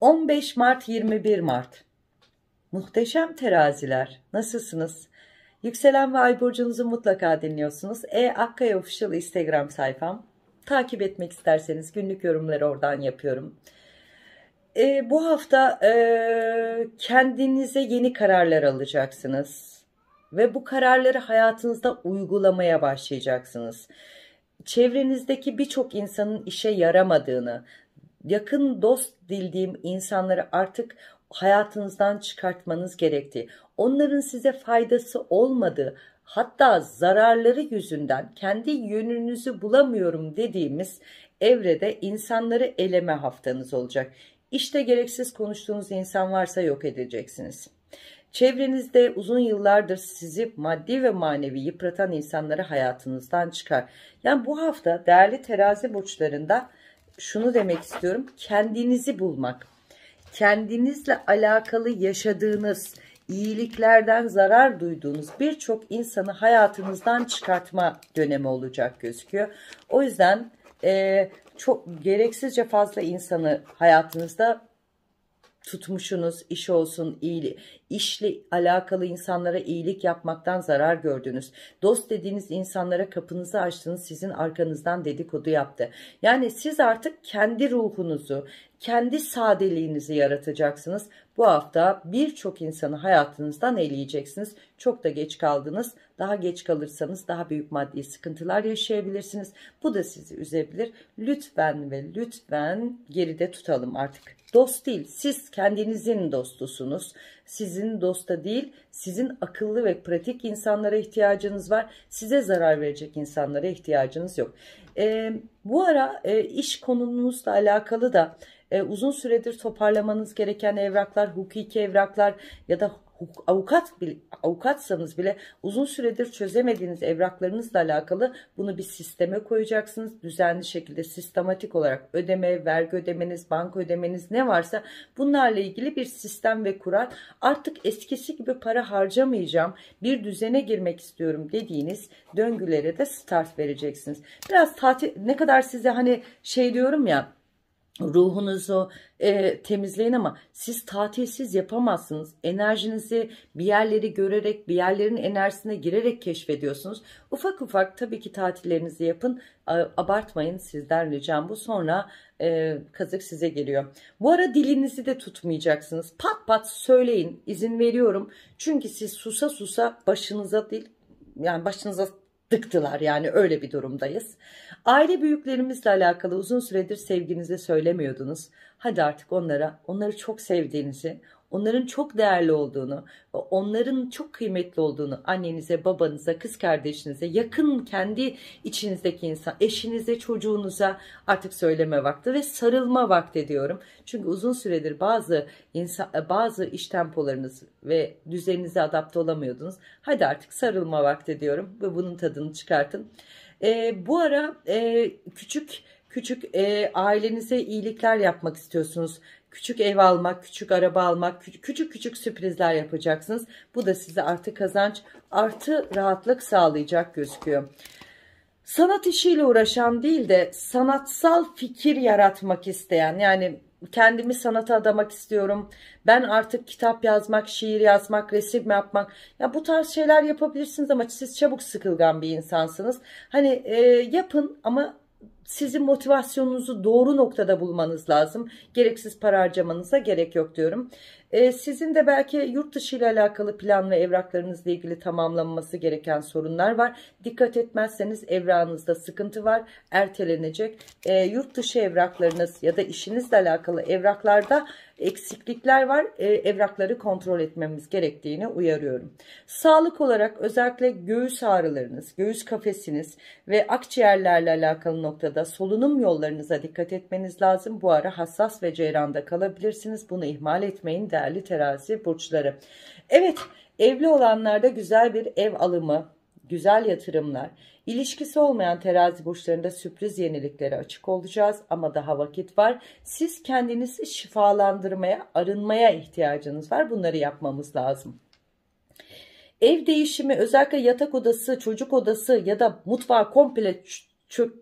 15 Mart 21 Mart Muhteşem teraziler nasılsınız? Yükselen ve ay burcunuzu mutlaka dinliyorsunuz. E Akkaya Official Instagram sayfam. Takip etmek isterseniz günlük yorumları oradan yapıyorum. E, bu hafta e, kendinize yeni kararlar alacaksınız. Ve bu kararları hayatınızda uygulamaya başlayacaksınız çevrenizdeki birçok insanın işe yaramadığını, yakın dost dildiğim insanları artık hayatınızdan çıkartmanız gerektiği, onların size faydası olmadığı, hatta zararları yüzünden kendi yönünüzü bulamıyorum dediğimiz evrede insanları eleme haftanız olacak. İşte gereksiz konuştuğunuz insan varsa yok edeceksiniz. Çevrenizde uzun yıllardır sizi maddi ve manevi yıpratan insanları hayatınızdan çıkar. Yani bu hafta değerli terazi burçlarında şunu demek istiyorum. Kendinizi bulmak. Kendinizle alakalı yaşadığınız, iyiliklerden zarar duyduğunuz birçok insanı hayatınızdan çıkartma dönemi olacak gözüküyor. O yüzden e, çok gereksizce fazla insanı hayatınızda tutmuşsunuz iş olsun iyili işle alakalı insanlara iyilik yapmaktan zarar gördünüz dost dediğiniz insanlara kapınızı açtınız sizin arkanızdan dedikodu yaptı yani siz artık kendi ruhunuzu kendi sadeliğinizi yaratacaksınız. Bu hafta birçok insanı hayatınızdan eleyeceksiniz. Çok da geç kaldınız. Daha geç kalırsanız daha büyük maddi sıkıntılar yaşayabilirsiniz. Bu da sizi üzebilir. Lütfen ve lütfen geride tutalım artık. Dost değil, siz kendinizin dostusunuz. Sizin dosta değil, sizin akıllı ve pratik insanlara ihtiyacınız var. Size zarar verecek insanlara ihtiyacınız yok. Ee, bu ara e, iş konunuzla alakalı da e, uzun süredir toparlamanız gereken evraklar, hukuki evraklar ya da avukat avukatsanız bile uzun süredir çözemediğiniz evraklarınızla alakalı bunu bir sisteme koyacaksınız. Düzenli şekilde sistematik olarak ödeme, vergi ödemeniz, banka ödemeniz ne varsa bunlarla ilgili bir sistem ve kural. Artık eskisi gibi para harcamayacağım, bir düzene girmek istiyorum dediğiniz döngülere de start vereceksiniz. Biraz tatil ne kadar size hani şey diyorum ya ruhunuzu e, temizleyin ama siz tatilsiz yapamazsınız. Enerjinizi bir yerleri görerek, bir yerlerin enerjisine girerek keşfediyorsunuz. Ufak ufak tabii ki tatillerinizi yapın. Abartmayın sizden ricam bu. Sonra e, kazık size geliyor. Bu ara dilinizi de tutmayacaksınız. Pat pat söyleyin. izin veriyorum. Çünkü siz susa susa başınıza değil yani başınıza dıktılar yani öyle bir durumdayız. Aile büyüklerimizle alakalı uzun süredir sevginizi söylemiyordunuz. Hadi artık onlara onları çok sevdiğinizi, onların çok değerli olduğunu, onların çok kıymetli olduğunu annenize, babanıza, kız kardeşinize, yakın kendi içinizdeki insan, eşinize, çocuğunuza artık söyleme vakti ve sarılma vakti diyorum. Çünkü uzun süredir bazı insan, bazı iş tempolarınız ve düzeninize adapte olamıyordunuz. Hadi artık sarılma vakti diyorum ve bunun tadını çıkartın. E, bu ara e, küçük Küçük e, ailenize iyilikler yapmak istiyorsunuz. Küçük ev almak, küçük araba almak, küçük küçük, küçük sürprizler yapacaksınız. Bu da size artı kazanç, artı rahatlık sağlayacak gözüküyor. Sanat işiyle uğraşan değil de sanatsal fikir yaratmak isteyen yani kendimi sanata adamak istiyorum. Ben artık kitap yazmak, şiir yazmak, resim yapmak. Ya bu tarz şeyler yapabilirsiniz ama siz çabuk sıkılgan bir insansınız. Hani e, yapın ama sizin motivasyonunuzu doğru noktada bulmanız lazım. Gereksiz para harcamanıza gerek yok diyorum. E, sizin de belki yurt dışı ile alakalı plan ve evraklarınızla ilgili tamamlanması gereken sorunlar var. Dikkat etmezseniz evrağınızda sıkıntı var. Ertelenecek. E, yurt dışı evraklarınız ya da işinizle alakalı evraklarda eksiklikler var. E, evrakları kontrol etmemiz gerektiğini uyarıyorum. Sağlık olarak özellikle göğüs ağrılarınız, göğüs kafesiniz ve akciğerlerle alakalı noktada solunum yollarınıza dikkat etmeniz lazım. Bu ara hassas ve ceyranda kalabilirsiniz. Bunu ihmal etmeyin de değerli terazi burçları. Evet evli olanlarda güzel bir ev alımı, güzel yatırımlar, ilişkisi olmayan terazi burçlarında sürpriz yeniliklere açık olacağız ama daha vakit var. Siz kendinizi şifalandırmaya, arınmaya ihtiyacınız var. Bunları yapmamız lazım. Ev değişimi özellikle yatak odası, çocuk odası ya da mutfağı komple çök,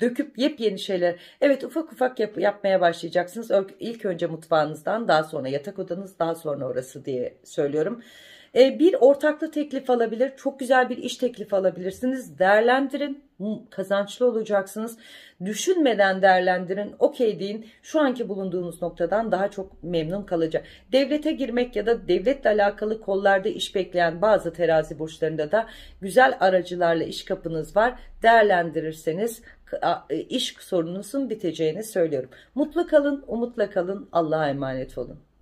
döküp yepyeni şeyler. Evet ufak ufak yap, yapmaya başlayacaksınız. İlk önce mutfağınızdan daha sonra yatak odanız daha sonra orası diye söylüyorum. E, bir ortaklı teklif alabilir. Çok güzel bir iş teklif alabilirsiniz. Değerlendirin. Kazançlı olacaksınız. Düşünmeden değerlendirin. Okey deyin. Şu anki bulunduğunuz noktadan daha çok memnun kalacak. Devlete girmek ya da devletle alakalı kollarda iş bekleyen bazı terazi burçlarında da güzel aracılarla iş kapınız var. Değerlendirirseniz e, iş sorununuzun biteceğini söylüyorum. Mutlu kalın, umutla kalın. Allah'a emanet olun.